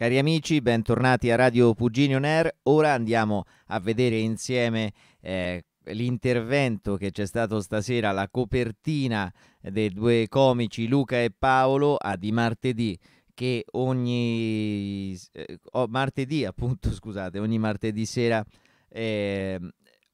Cari amici, bentornati a Radio Puginio On Ora andiamo a vedere insieme eh, l'intervento che c'è stato stasera, la copertina dei due comici Luca e Paolo a di martedì che ogni eh, martedì, appunto, scusate, ogni martedì sera eh,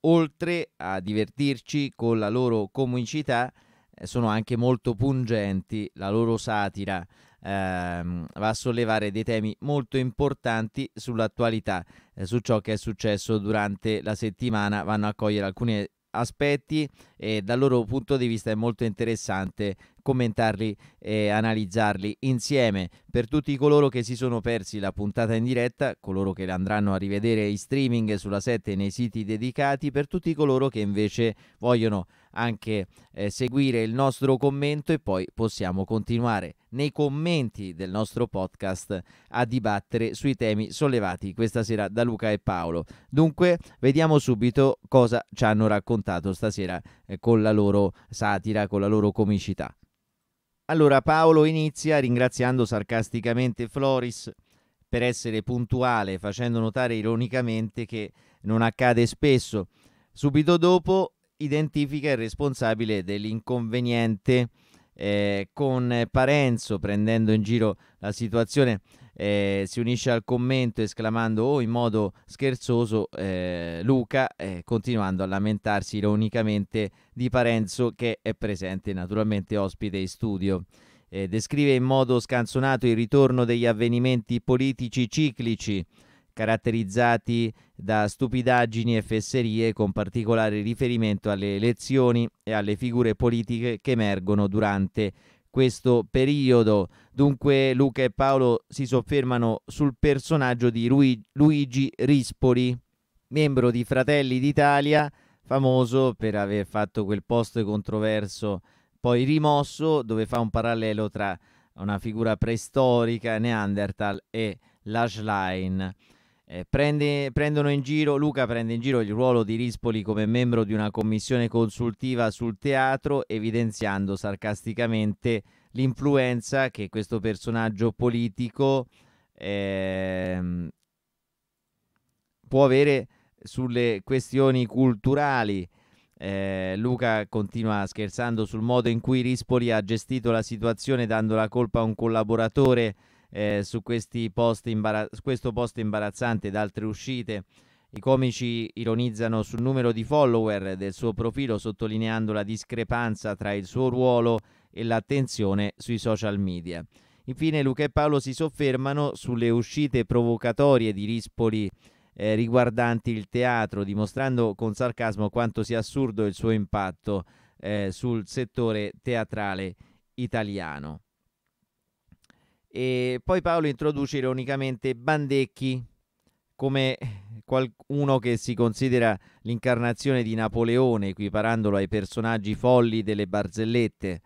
oltre a divertirci con la loro comicità eh, sono anche molto pungenti, la loro satira ehm, va a sollevare dei temi molto importanti sull'attualità, eh, su ciò che è successo durante la settimana, vanno a cogliere alcuni aspetti e dal loro punto di vista è molto interessante commentarli e analizzarli insieme. Per tutti coloro che si sono persi la puntata in diretta, coloro che andranno a rivedere i streaming sulla 7 nei siti dedicati, per tutti coloro che invece vogliono anche eh, seguire il nostro commento e poi possiamo continuare nei commenti del nostro podcast a dibattere sui temi sollevati questa sera da Luca e Paolo. Dunque, vediamo subito cosa ci hanno raccontato stasera eh, con la loro satira, con la loro comicità. Allora Paolo inizia ringraziando sarcasticamente Floris per essere puntuale, facendo notare ironicamente che non accade spesso. Subito dopo identifica il responsabile dell'inconveniente eh, con Parenzo, prendendo in giro la situazione eh, si unisce al commento esclamando oh, in modo scherzoso eh, Luca, eh, continuando a lamentarsi ironicamente di Parenzo che è presente naturalmente ospite in studio. Eh, descrive in modo scanzonato il ritorno degli avvenimenti politici ciclici caratterizzati da stupidaggini e fesserie con particolare riferimento alle elezioni e alle figure politiche che emergono durante questo periodo. Dunque Luca e Paolo si soffermano sul personaggio di Luigi Rispoli, membro di Fratelli d'Italia, famoso per aver fatto quel post controverso poi rimosso dove fa un parallelo tra una figura preistorica, Neanderthal e Lashline. Eh, prende, prendono in giro, Luca prende in giro il ruolo di Rispoli come membro di una commissione consultiva sul teatro, evidenziando sarcasticamente l'influenza che questo personaggio politico eh, può avere sulle questioni culturali. Eh, Luca continua scherzando sul modo in cui Rispoli ha gestito la situazione dando la colpa a un collaboratore eh, su, post imbarazz- su questo post imbarazzante ed altre uscite. I comici ironizzano sul numero di follower del suo profilo, sottolineando la discrepanza tra il suo ruolo e l'attenzione sui social media. Infine Luca e Paolo si soffermano sulle uscite provocatorie di Rispoli eh, riguardanti il teatro, dimostrando con sarcasmo quanto sia assurdo il suo impatto eh, sul settore teatrale italiano. E poi Paolo introduce ironicamente Bandecchi come qualcuno che si considera l'incarnazione di Napoleone, equiparandolo ai personaggi folli delle barzellette.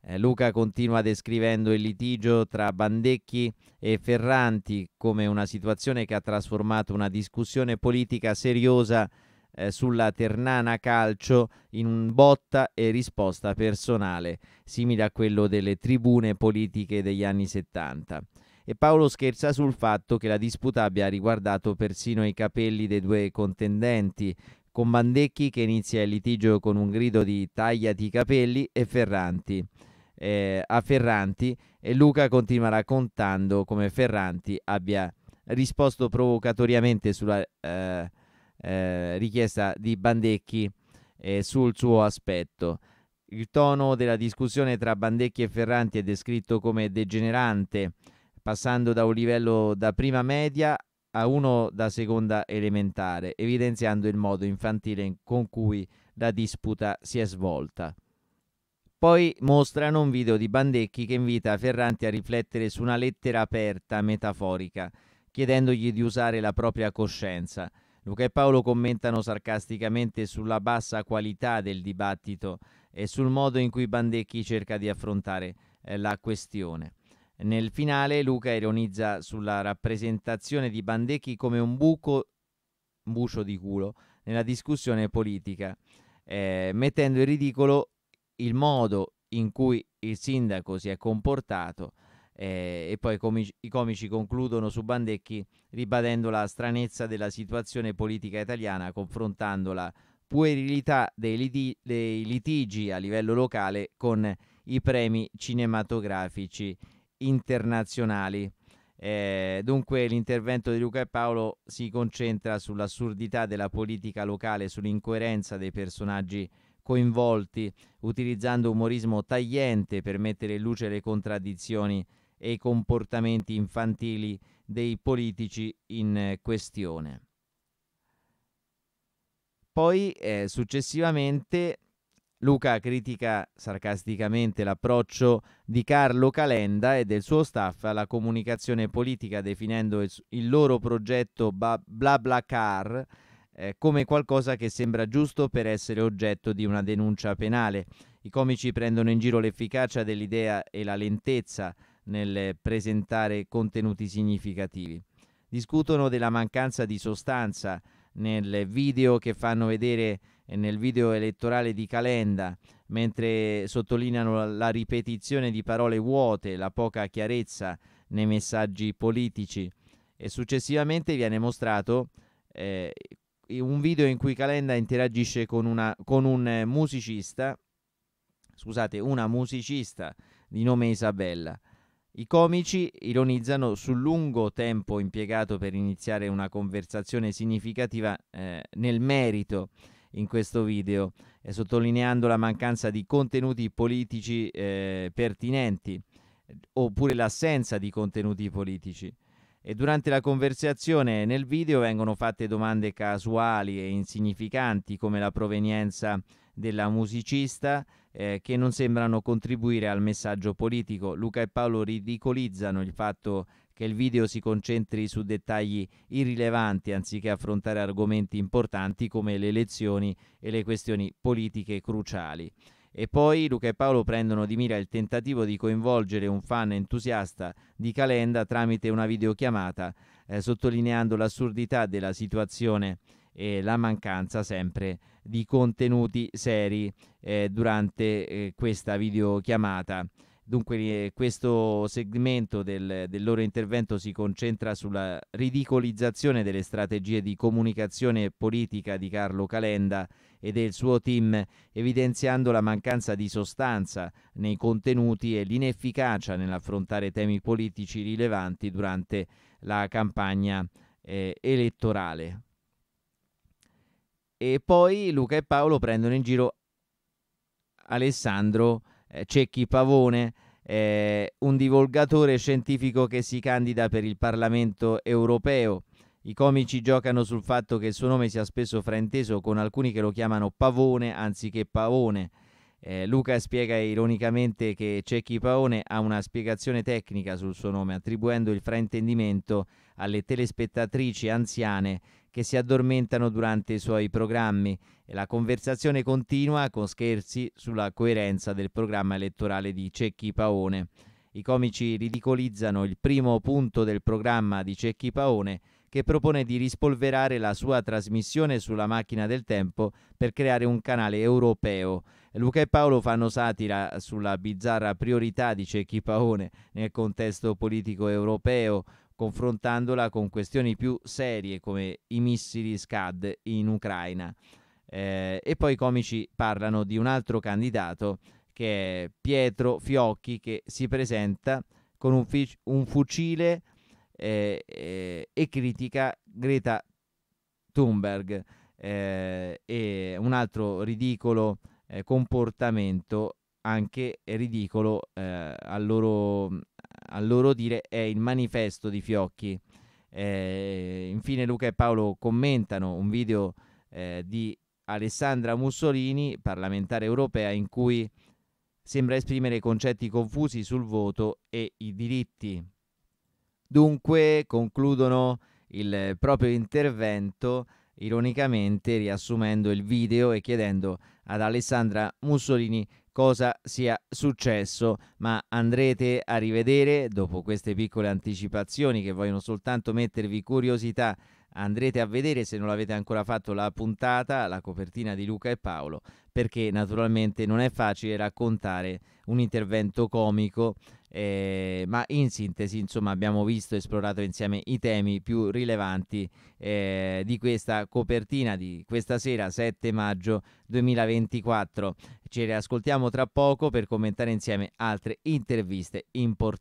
Eh, Luca continua descrivendo il litigio tra Bandecchi e Ferranti come una situazione che ha trasformato una discussione politica seriosa eh, sulla Ternana Calcio in un botta e risposta personale, simile a quello delle tribune politiche degli anni 70 e Paolo scherza sul fatto che la disputa abbia riguardato persino i capelli dei due contendenti, con Bandecchi che inizia il litigio con un grido di tagliati i capelli e Ferranti. Eh, a Ferranti e Luca continua raccontando come Ferranti abbia risposto provocatoriamente sulla eh, eh, richiesta di Bandecchi eh, sul suo aspetto. Il tono della discussione tra Bandecchi e Ferranti è descritto come degenerante, passando da un livello da prima media a uno da seconda elementare, evidenziando il modo infantile con cui la disputa si è svolta. Poi mostrano un video di Bandecchi che invita Ferranti a riflettere su una lettera aperta, metaforica, chiedendogli di usare la propria coscienza. Luca e Paolo commentano sarcasticamente sulla bassa qualità del dibattito e sul modo in cui Bandecchi cerca di affrontare eh, la questione. Nel finale Luca ironizza sulla rappresentazione di Bandecchi come un buco, un bucio di culo, nella discussione politica, eh, mettendo in ridicolo il modo in cui il sindaco si è comportato eh, e poi comici, i comici concludono su Bandecchi ribadendo la stranezza della situazione politica italiana, confrontando la puerilità dei, liti- dei, litigi a livello locale con i premi cinematografici internazionali. Eh, dunque l'intervento di Luca e Paolo si concentra sull'assurdità della politica locale, sull'incoerenza dei personaggi coinvolti, utilizzando umorismo tagliente per mettere in luce le contraddizioni e i comportamenti infantili dei politici in eh, questione. Poi eh, successivamente Luca critica sarcasticamente l'approccio di Carlo Calenda e del suo staff alla comunicazione politica definendo il, il loro progetto BlaBlaCar eh, come qualcosa che sembra giusto per essere oggetto di una denuncia penale. I comici prendono in giro l'efficacia dell'idea e la lentezza nel presentare contenuti significativi. Discutono della mancanza di sostanza nel video che fanno vedere eh, nel video elettorale di Calenda, mentre sottolineano la ripetizione di parole vuote, la poca chiarezza nei messaggi politici e successivamente viene mostrato eh, un video in cui Calenda interagisce con, una, con un eh, musicista, scusate, una musicista di nome Isabella. I comici ironizzano sul lungo tempo impiegato per iniziare una conversazione significativa eh, nel merito in questo video, eh, sottolineando la mancanza di contenuti politici eh, pertinenti oppure l'assenza di contenuti politici. E durante la conversazione nel video vengono fatte domande casuali e insignificanti come la provenienza della musicista eh, che non sembrano contribuire al messaggio politico. Luca e Paolo ridicolizzano il fatto che il video si concentri su dettagli irrilevanti anziché affrontare argomenti importanti come le elezioni e le questioni politiche cruciali. E poi Luca e Paolo prendono di mira il tentativo di coinvolgere un fan entusiasta di Calenda tramite una videochiamata, eh, sottolineando l'assurdità della situazione e la mancanza sempre di contenuti seri eh, durante eh, questa videochiamata. Dunque eh, questo segmento del, del, loro intervento si concentra sulla ridicolizzazione delle strategie di comunicazione politica di Carlo Calenda e del suo team, evidenziando la mancanza di sostanza nei contenuti e l'inefficacia nell'affrontare temi politici rilevanti durante la campagna eh, elettorale. E poi Luca e Paolo prendono in giro Alessandro eh, Cecchi Pavone, eh, un divulgatore scientifico che si candida per il Parlamento europeo. I comici giocano sul fatto che il suo nome sia spesso frainteso con alcuni che lo chiamano Pavone anziché Pavone. Eh, Luca spiega ironicamente che Cecchi Paone ha una spiegazione tecnica sul suo nome, attribuendo il fraintendimento alle telespettatrici anziane che si addormentano durante i suoi programmi e la conversazione continua con scherzi sulla coerenza del programma elettorale di Cecchi Paone. I comici ridicolizzano il primo punto del programma di Cecchi Paone che propone di rispolverare la sua trasmissione sulla macchina del tempo per creare un canale europeo. Luca e Paolo fanno satira sulla bizzarra priorità di Cecchi Paone nel contesto politico europeo, confrontandola con questioni più serie come i missili SCAD in Ucraina. Eh, e poi i comici parlano di un altro candidato che è Pietro Fiocchi che si presenta con un, fi- un fucile eh, eh, e critica Greta Thunberg eh, e un altro ridicolo eh, comportamento anche ridicolo eh, al loro a loro dire è il manifesto di Fiocchi. Eh, infine Luca e Paolo commentano un video eh, di Alessandra Mussolini, parlamentare europea, in cui sembra esprimere concetti confusi sul voto e i diritti. Dunque concludono il proprio intervento ironicamente riassumendo il video e chiedendo ad Alessandra Mussolini cosa sia successo, ma andrete a rivedere dopo queste piccole anticipazioni che vogliono soltanto mettervi curiosità andrete a vedere se non l'avete ancora fatto la puntata, la copertina di Luca e Paolo, perché naturalmente non è facile raccontare un intervento comico, eh, ma in sintesi insomma abbiamo visto e esplorato insieme i temi più rilevanti eh, di questa copertina di questa sera 7 maggio 2024. Ci riascoltiamo tra poco per commentare insieme altre interviste importanti.